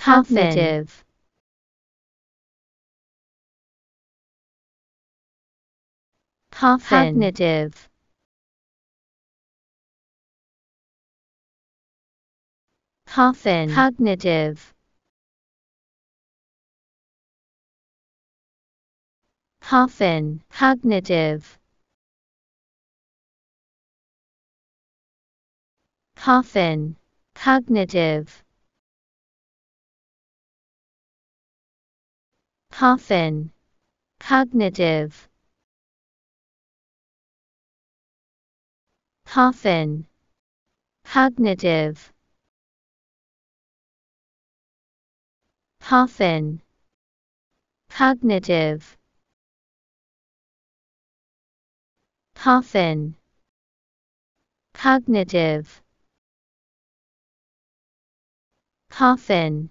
Cognitive. Coffin. Cognitive. Coffin. Cognitive. Coffin. Cognitive. Coffin. Cognitive. coffin, cognitive, coffin, cognitive, coffin, cognitive, coffin, cognitive, coffin